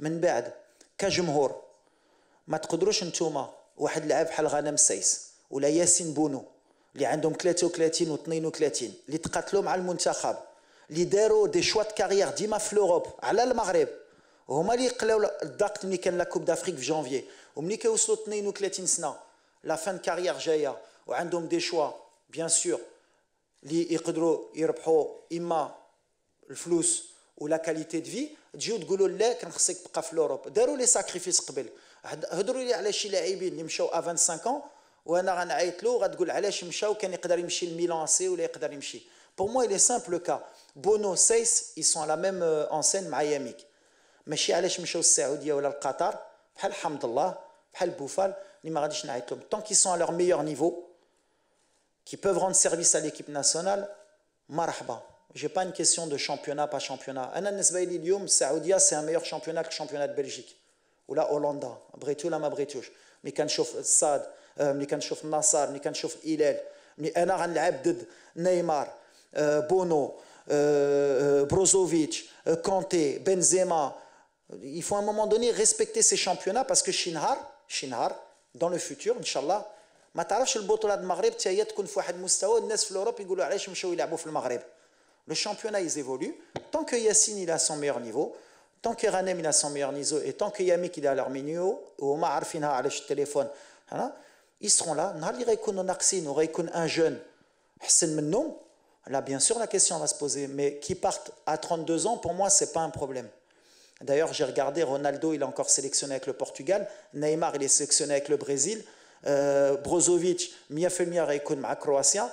من بعد كجمهور ما تقدروش نتوما واحد لعاب بحال غنم السيس ولا ياسين بونو اللي عندهم 33 و 32 اللي تقاتلوا مع المنتخب اللي داروا دي شوا كارير ديما في لوروب على المغرب هما اللي قلاو الضغط ملي كان لا كوب دافريك في جانفي وملي كيوصلوا 32 سنه لا فان كارير جايه وعندهم دي شوا بيان سور اللي يقدروا يربحوا اما الفلوس ولا كاليتي دو في تجيو تقولوا لا كان خصك تبقى في لوروب داروا لي ساكريفيس قبل هضروا لي على شي لاعبين اللي مشاو 25 ans وانا غنعيط له غتقول علاش مشاو كان يقدر يمشي لميلان سي ولا يقدر يمشي بور موا لي سامبل كا بونو سيس اي سون لا ميم انسين مع ياميك ماشي علاش مشاو السعوديه ولا القطر بحال حمد الله بحال بوفال اللي ما غاديش نعيط لهم طون كي سون لور ميور نيفو كي بوف روند سيرفيس على ليكيب ناسيونال مرحبا Je n'ai pas une question de championnat, pas championnat. Saoudia, c'est un meilleur championnat que le championnat de Belgique. Ou là, Hollande. Bretou, la ma Bretouche. Mais quand je Sad, euh, mais quand je Nassar, mais quand je Ilel, mais je a Neymar, euh, Bono, euh, Brozovic, Kanté, Benzema. Il faut à un moment donné respecter ces championnats parce que Shinhar, Shinhar, dans le futur, Inch'Allah, ما تعرفش البطوله المغرب حتى هي تكون في واحد de الناس في اوروب يقولوا علاش مشاو يلعبوا في المغرب le championnat, ils évoluent. Tant que Yassine, il a son meilleur niveau, tant que Ranem, il a son meilleur niveau, et tant que Yamik, il a leur milieu, ou Omar Arfina, à téléphone, ils seront là. un jeune, Là, bien sûr, la question va se poser, mais qui partent à 32 ans, pour moi, ce n'est pas un problème. D'ailleurs, j'ai regardé, Ronaldo, il est encore sélectionné avec le Portugal, Neymar, il est sélectionné avec le Brésil, euh, Brozovic, Miafemia la Croatia.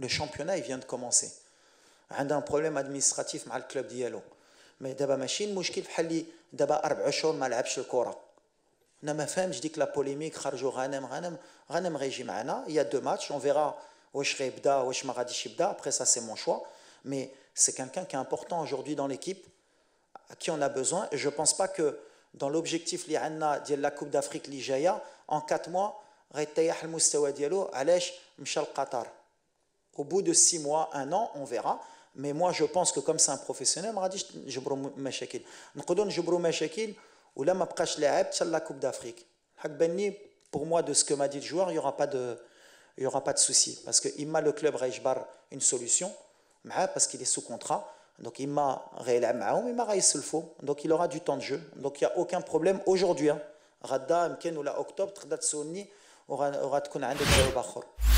Le championnat, il vient de commencer. Il a un problème administratif avec le club Diallo. Mais d'abord, il y a un problème qui d'abord 4 mois, il n'y a pas de Je ne sais je dis que la polémique, il y a régime, il y a deux matchs, on verra où je va, où je va, où après ça, c'est mon choix. Mais c'est quelqu'un qui est important aujourd'hui dans l'équipe, à qui on a besoin. Je ne pense pas que dans l'objectif de la Coupe d'Afrique, en 4 en quatre 4 mois, il y a un problème au bout de six mois, un an, on verra. Mais moi, je pense que comme c'est un professionnel, je vais me faire des problèmes. Je vais me faire des problèmes où je vais me faire des problèmes sur la Coupe d'Afrique. Ben pour moi, de ce que m'a dit le joueur, il n'y aura pas de... Il y aura pas de souci parce il m'a le club Reichbar une solution, parce qu'il est sous contrat. Donc il m'a réellement, il m'a réussi le Donc il aura du temps de jeu. Donc il n'y a aucun problème aujourd'hui. Hein. Radda, Mken ou la Octobre, Tradat Sonni, aura de connaître un des